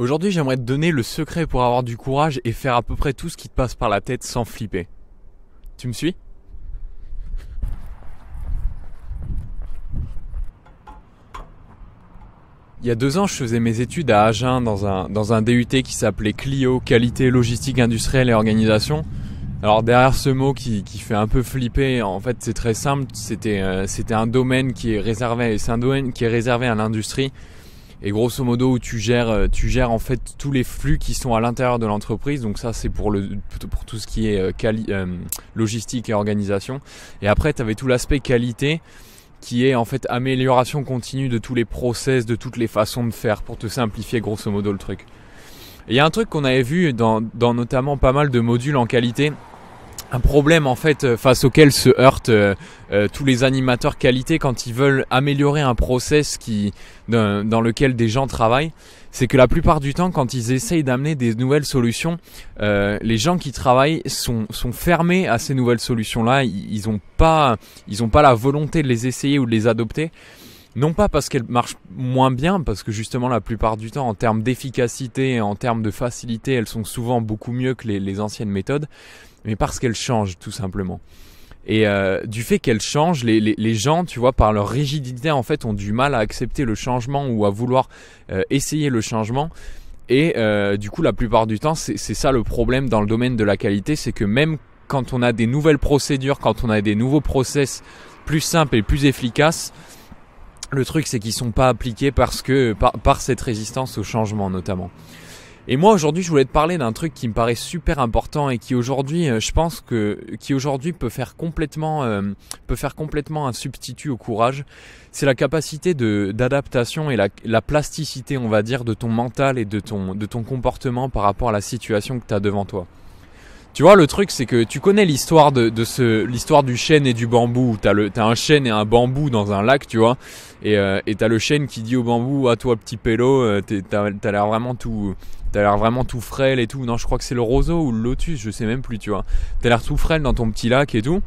Aujourd'hui, j'aimerais te donner le secret pour avoir du courage et faire à peu près tout ce qui te passe par la tête sans flipper. Tu me suis Il y a deux ans, je faisais mes études à Agen dans un, dans DUT qui s'appelait Clio, qualité, logistique, industrielle et organisation. Alors derrière ce mot qui, fait un peu flipper, en fait c'est très simple, euh, c'était un domaine qui est réservé, c'est un domaine qui est réservé à l'industrie et grosso modo où tu gères, euh, tu gères en fait tous les flux qui sont à l'intérieur de l'entreprise. Donc ça c'est pour, le, pour tout ce qui est euh, euh, logistique et organisation. Et après tu avais tout l'aspect qualité qui est en fait amélioration continue de tous les process, de toutes les façons de faire pour te simplifier grosso modo le truc. Il y a un truc qu'on avait vu dans, dans notamment pas mal de modules en qualité un problème en fait euh, face auquel se heurtent euh, euh, tous les animateurs qualité quand ils veulent améliorer un process qui dans, lequel des gens travaillent, c'est que la plupart du temps quand ils essayent d'amener des nouvelles solutions, les gens qui travaillent sont, sont fermés à ces nouvelles solutions là, ils n'ont pas ils ont pas la volonté de les essayer ou de les adopter. Non pas parce qu'elles marchent moins bien, parce que justement la plupart du temps en termes d'efficacité, en termes de facilité, elles sont souvent beaucoup mieux que les, les anciennes méthodes, mais parce qu'elle change tout simplement. Et euh, du fait qu'elle change, les, gens, tu vois, par leur rigidité, en fait, ont du mal à accepter le changement ou à vouloir euh, essayer le changement. Et euh, du coup, la plupart du temps, c'est ça le problème dans le domaine de la qualité, c'est que même quand on a des nouvelles procédures, quand on a des nouveaux process plus simples et plus efficaces, le truc, c'est qu'ils sont pas appliqués parce que par cette résistance au changement, notamment. Et moi aujourd'hui, je voulais te parler d'un truc qui me paraît super important et qui aujourd'hui, euh, je pense que qui aujourd'hui peut faire complètement euh, peut faire complètement un substitut au courage. C'est la capacité d'adaptation et la, la, plasticité, on va dire, de ton mental et de ton de ton comportement par rapport à la situation que tu as devant toi. Tu vois, le truc, c'est que tu connais l'histoire de, de, ce, l'histoire du chêne et du bambou. T'as le, t'as un chêne et un bambou dans un lac, tu vois. Et, euh, et t'as le chêne qui dit au bambou, à ah, toi petit pélo, euh, t'as, t'as l'air vraiment tout, t'as l'air vraiment tout frêle et tout. Non, je crois que c'est le roseau ou le lotus, je sais même plus, tu vois. T'as l'air tout frêle dans ton petit lac et tout.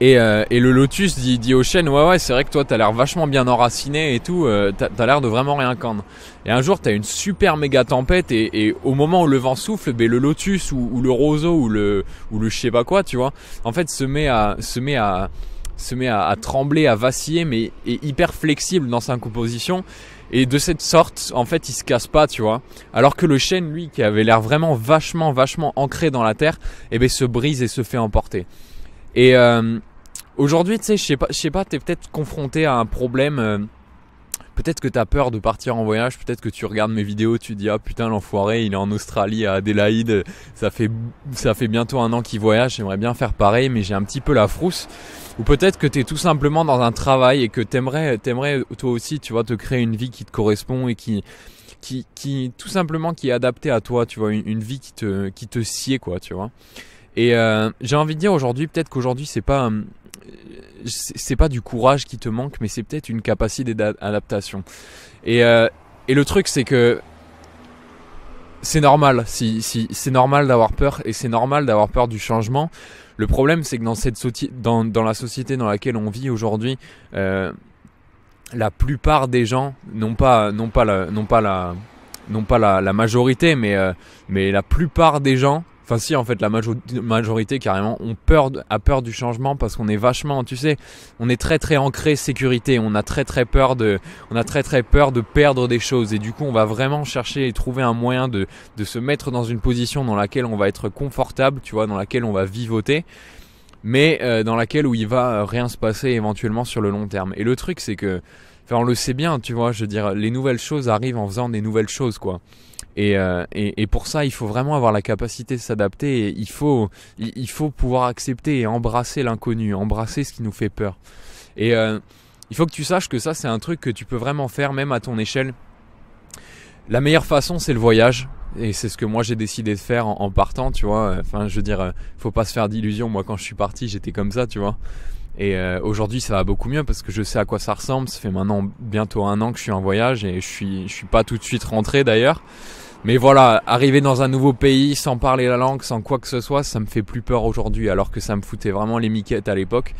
Euh, et, le Lotus dit, dit au chêne Ouais, ouais, c'est vrai que toi, t'as l'air vachement bien enraciné et tout, euh, t'as as, l'air de vraiment rien candre. Et un jour, t'as une super méga tempête, et, au moment où le vent souffle, ben, le Lotus ou, le roseau ou le, ou le je sais pas quoi, tu vois, en fait, se met à. Se met à se met à, trembler, à vaciller, mais est hyper flexible dans sa composition. Et de cette sorte, en fait, il se casse pas, tu vois. Alors que le chêne, lui, qui avait l'air vraiment vachement, vachement ancré dans la terre, et eh ben, se brise et se fait emporter. Et, euh, Aujourd'hui, tu sais, je sais pas, je sais pas, t'es peut-être confronté à un problème. Euh, peut-être que tu as peur de partir en voyage. Peut-être que tu regardes mes vidéos, tu dis ah putain l'enfoiré, il est en Australie à Adélaïde. Ça fait ça fait bientôt un an qu'il voyage. J'aimerais bien faire pareil, mais j'ai un petit peu la frousse. Ou peut-être que tu es tout simplement dans un travail et que t'aimerais t'aimerais toi aussi, tu vois, te créer une vie qui te correspond et qui qui, qui tout simplement qui est adaptée à toi, tu vois, une, vie qui te qui te sied quoi, tu vois. Et euh, j'ai envie de dire aujourd'hui, peut-être qu'aujourd'hui, c'est pas euh, c'est pas du courage qui te manque, mais c'est peut-être une capacité d'adaptation. Et, euh, et le truc, c'est que c'est normal, si, c'est normal d'avoir peur et c'est normal d'avoir peur du changement. Le problème, c'est que dans, cette, dans, dans la société dans laquelle on vit aujourd'hui, la plupart des gens n'ont pas, pas, la, pas, la, pas la, majorité, mais, mais la plupart des gens Enfin, si, en fait, la majorité, carrément, ont peur a peur du changement parce qu'on est vachement, tu sais, on est très très ancré sécurité. On a très très peur de, on a très très peur de perdre des choses. Et du coup, on va vraiment chercher et trouver un moyen de, de se mettre dans une position dans laquelle on va être confortable, tu vois, dans laquelle on va vivoter mais euh, dans laquelle où il va euh, rien se passer éventuellement sur le long terme. Et le truc c'est que Enfin, on le sait bien, tu vois. Je veux dire, les nouvelles choses arrivent en faisant des nouvelles choses, quoi. Et, euh, et, pour ça, il faut vraiment avoir la capacité de s'adapter. Et il faut, il, faut pouvoir accepter et embrasser l'inconnu, embrasser ce qui nous fait peur. Et euh, il faut que tu saches que ça, c'est un truc que tu peux vraiment faire, même à ton échelle. La meilleure façon, c'est le voyage. Et c'est ce que moi j'ai décidé de faire en, partant, tu vois. Enfin, je veux dire, euh, faut pas se faire d'illusions. Moi, quand je suis parti, j'étais comme ça, tu vois. Et euh, aujourd'hui, ça va beaucoup mieux parce que je sais à quoi ça ressemble. Ça fait maintenant bientôt un an que je suis en voyage et je suis, je suis pas tout de suite rentré d'ailleurs. Mais voilà, arriver dans un nouveau pays sans parler la langue, sans quoi que ce soit, ça me fait plus peur aujourd'hui alors que ça me foutait vraiment les miquettes à l'époque.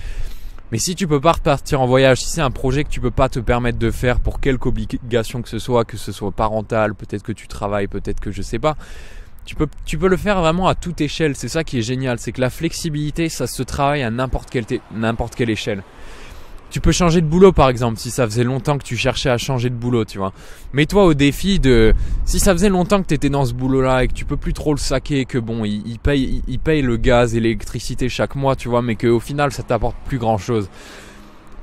Mais si tu peux pas repartir en voyage, si c'est un projet que tu peux pas te permettre de faire pour quelque obligation que ce soit, que ce soit parental, peut-être que tu travailles, peut-être que je sais pas, tu peux, tu peux le faire vraiment à toute échelle. C'est ça qui est génial. C'est que la flexibilité, ça se travaille à n'importe quelle, n'importe quelle échelle. Tu peux changer de boulot par exemple si ça faisait longtemps que tu cherchais à changer de boulot, tu vois. Mets-toi au défi de si ça faisait longtemps que tu étais dans ce boulot-là et que tu peux plus trop le saquer, que bon, il, paye, il, paye le gaz et l'électricité chaque mois, tu vois, mais qu'au final ça t'apporte plus grand-chose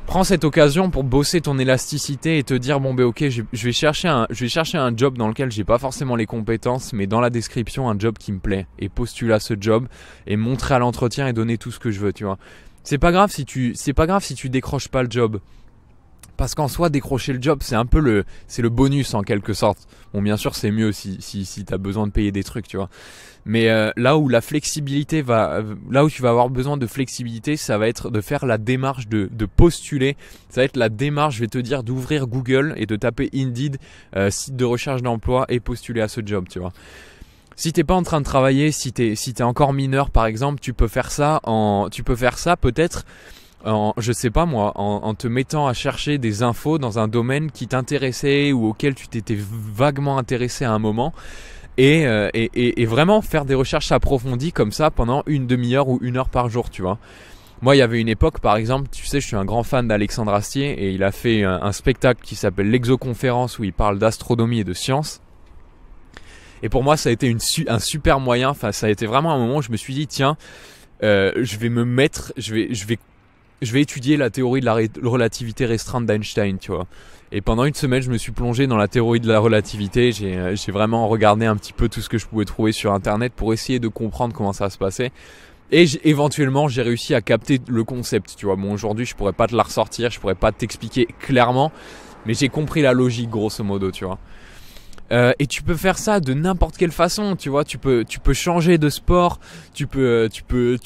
prends cette occasion pour bosser ton élasticité et te dire bon ben ok je vais chercher un je vais chercher un job dans lequel j'ai pas forcément les compétences mais dans la description un job qui me plaît et postule à ce job et montrer à l'entretien et donner tout ce que je veux tu vois c'est pas grave si tu c'est pas grave si tu décroches pas le job parce qu'en soi, décrocher le job, c'est un peu le, c'est le bonus en quelque sorte. Bon, bien sûr, c'est mieux si, si, si t'as besoin de payer des trucs, tu vois. Mais euh, là où la flexibilité va, euh, là où tu vas avoir besoin de flexibilité, ça va être de faire la démarche de, postuler. Ça va être la démarche, je vais te dire, d'ouvrir Google et de taper Indeed, euh, site de recherche d'emploi et postuler à ce job, tu vois. Si t'es pas en train de travailler, si t'es si t'es encore mineur par exemple, tu peux faire ça en, tu peux faire ça peut-être en, je sais pas moi, en, te mettant à chercher des infos dans un domaine qui t'intéressait ou auquel tu t'étais vaguement intéressé à un moment. Euh, et, et, et, vraiment faire des recherches approfondies comme ça pendant une demi-heure ou une heure par jour, tu vois. Moi, il y avait une époque, par exemple, tu sais, je suis un grand fan d'Alexandre Astier et il a fait un, spectacle qui s'appelle l'Exoconférence où il parle d'astronomie et de science. Et pour moi, ça a été une, un super moyen. Enfin, ça a été vraiment un moment où je me suis dit, tiens, euh, je vais me mettre, je vais, je vais je vais étudier la théorie de la relativité restreinte d'Einstein, tu vois. Et pendant une semaine, je me suis plongé dans la théorie de la relativité. Euh, j'ai, vraiment regardé un petit peu tout ce que je pouvais trouver sur Internet pour essayer de comprendre comment ça se passait. Et éventuellement, j'ai réussi à capter le concept, tu vois. Bon, aujourd'hui, je pourrais pas te la ressortir, je pourrais pas t'expliquer clairement, mais j'ai compris la logique, grosso modo, tu vois. Euh, et tu peux faire ça de n'importe quelle façon, tu vois. Tu peux, changer de sport, tu peux, euh, tu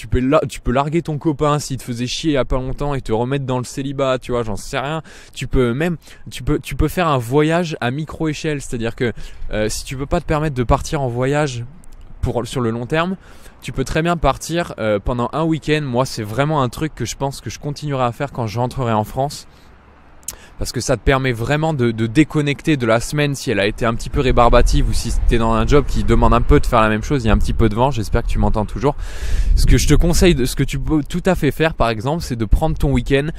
peux, larguer ton copain s'il te faisait chier il y a pas longtemps et te remettre dans le célibat, tu vois. J'en sais rien. Tu peux même, tu peux, faire un voyage à micro échelle, c'est-à-dire que euh, si tu peux pas te permettre de partir en voyage pour sur le long terme, tu peux très bien partir pendant un week-end. Moi, c'est vraiment un truc que je pense que je continuerai à faire quand je rentrerai en France parce que ça te permet vraiment de, déconnecter de la semaine si elle a été un petit peu rébarbative ou si t'es dans un job qui demande un peu de faire la même chose, il y a un petit peu de vent, j'espère que tu m'entends toujours. Ce que je te conseille, ce que tu peux tout à fait faire par exemple, c'est de prendre ton week-end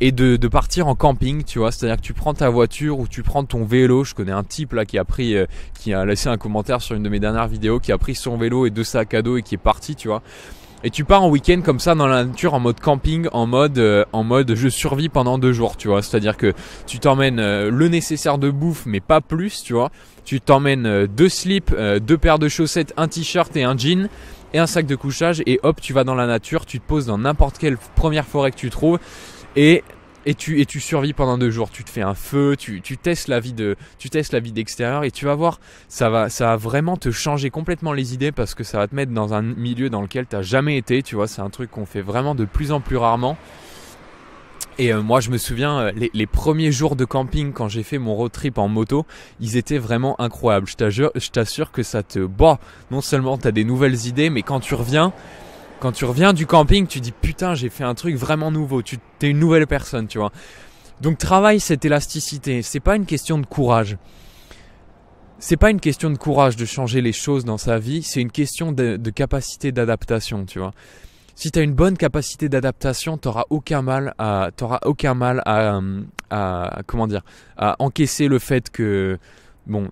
et de, partir en camping, tu vois. C'est-à-dire que tu prends ta voiture ou tu prends ton vélo. Je connais un type là qui a pris, euh, qui a laissé un commentaire sur une de mes dernières vidéos, qui a pris son vélo et deux sacs à dos et qui est parti, tu vois et tu pars en week-end comme ça dans la nature en mode camping, en mode, euh, en mode je survie pendant deux jours, tu vois. C'est-à-dire que tu t'emmènes euh, le nécessaire de bouffe, mais pas plus, tu vois. Tu t'emmènes euh, deux slips, deux paires de chaussettes, un t-shirt et un jean et un sac de couchage et hop, tu vas dans la nature, tu te poses dans n'importe quelle première forêt que tu trouves et et tu, et tu survis pendant deux jours. Tu te fais un feu, tu, tu testes la vie de, tu testes la vie d'extérieur et tu vas voir, ça va, ça va vraiment te changer complètement les idées parce que ça va te mettre dans un milieu dans lequel t'as jamais été. Tu vois, c'est un truc qu'on fait vraiment de plus en plus rarement. Et euh, moi, je me souviens, euh, les, premiers jours de camping, quand j'ai fait mon road trip en moto, ils étaient vraiment incroyables. Je t'assure que ça te... Bah, non seulement tu as des nouvelles idées, mais quand tu reviens, quand tu reviens du camping, tu dis putain, j'ai fait un truc vraiment nouveau. Tu es une nouvelle personne, tu vois. Donc travaille cette élasticité. C'est pas une question de courage. C'est pas une question de courage de changer les choses dans sa vie. C'est une question de, capacité d'adaptation, tu vois. Si tu as une bonne capacité d'adaptation, t'auras aucun mal à, aucun mal hum, à, comment dire, à encaisser le fait que, bon,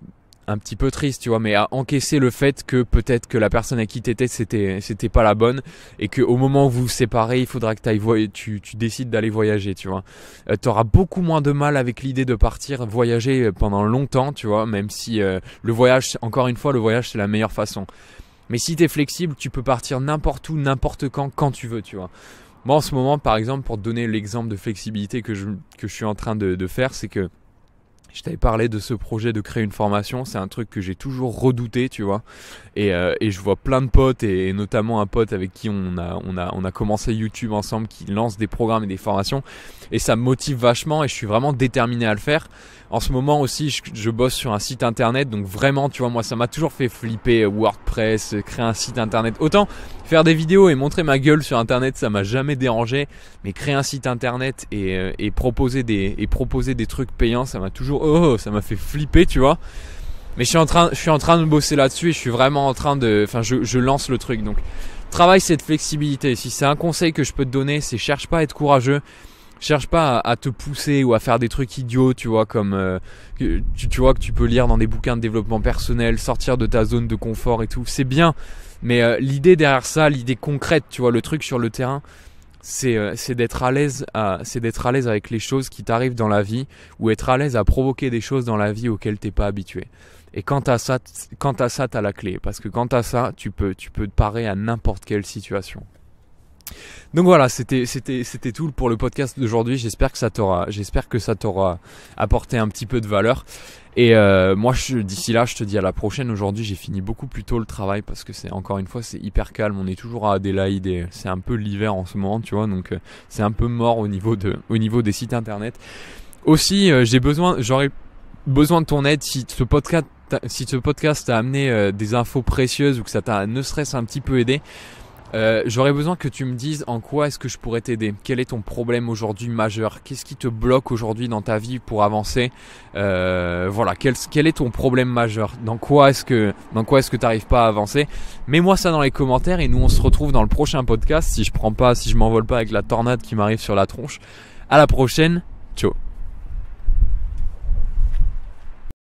un petit peu triste, tu vois, mais à encaisser le fait que peut-être que la personne à qui t'étais c'était c'était pas la bonne et que au moment où vous vous séparez, il faudra que tu tu décides d'aller voyager, tu vois. Euh, t'auras beaucoup moins de mal avec l'idée de partir voyager euh, pendant longtemps, tu vois, même si euh, le voyage, encore une fois, le voyage c'est la meilleure façon. Mais si tu es flexible, tu peux partir n'importe où, n'importe quand, quand tu veux, tu vois. Moi en ce moment, par exemple, pour te donner l'exemple de flexibilité que je suis en train de faire, c'est que je t'avais parlé de ce projet de créer une formation, c'est un truc que j'ai toujours redouté, tu vois. Et, euh, je vois plein de potes, et, notamment un pote avec qui on a, on, a, on a commencé YouTube ensemble, qui lance des programmes et des formations. Et ça me motive vachement, et je suis vraiment déterminé à le faire. En ce moment aussi, je, je bosse sur un site internet, donc vraiment, tu vois, moi, ça m'a toujours fait flipper euh, WordPress, euh, créer un site internet. Autant Faire des vidéos et montrer ma gueule sur internet, ça m'a jamais dérangé, mais créer un site internet et, euh, proposer, des, proposer des trucs payants, ça m'a toujours. Oh, oh, ça m'a fait flipper, tu vois. Mais je suis, en train, je suis en train de bosser là-dessus et je suis vraiment en train de. Enfin, je, lance le truc. Donc, travaille cette flexibilité. Si c'est un conseil que je peux te donner, c'est cherche pas à être courageux cherche pas à, te pousser ou à faire des trucs idiots, tu vois, comme euh, tu, tu, vois que tu peux lire dans des bouquins de développement personnel, sortir de ta zone de confort et tout. C'est bien, mais euh, l'idée derrière ça, l'idée concrète, tu vois, le truc sur le terrain, c'est euh, d'être à l'aise, euh, c'est d'être à l'aise avec les choses qui t'arrivent dans la vie, ou être à l'aise à provoquer des choses dans la vie auxquelles t'es pas habitué. Et quant à ça, tu as ça, la clé, parce que quant à ça, tu peux, tu peux te parer à n'importe quelle situation. Donc voilà, c'était c'était c'était tout pour le podcast d'aujourd'hui. J'espère que ça t'aura j'espère que ça t'aura apporté un petit peu de valeur. Et euh, moi d'ici là, je te dis à la prochaine. Aujourd'hui, j'ai fini beaucoup plus tôt le travail parce que c'est encore une fois c'est hyper calme. On est toujours à Adélaïde et c'est un peu l'hiver en ce moment, tu vois. Donc euh, c'est un peu mort au niveau de niveau des sites internet. Aussi, euh, j'ai besoin j'aurais besoin de ton aide si ce podcast si ce podcast t'a amené des infos précieuses ou que ça t'a ne serait-ce un petit peu aidé. Euh, j'aurais besoin que tu me dises en quoi est-ce que je pourrais t'aider. Quel est ton problème aujourd'hui majeur Qu'est-ce qui te bloque aujourd'hui dans ta vie pour avancer euh, Voilà, quel, est ton problème majeur Dans quoi est-ce que dans quoi est-ce que t'arrives pas à avancer Mets-moi ça dans les commentaires et nous on se retrouve dans le prochain podcast. Si je prends pas, si je m'envole pas avec la tornade qui m'arrive sur la tronche. À la prochaine, ciao.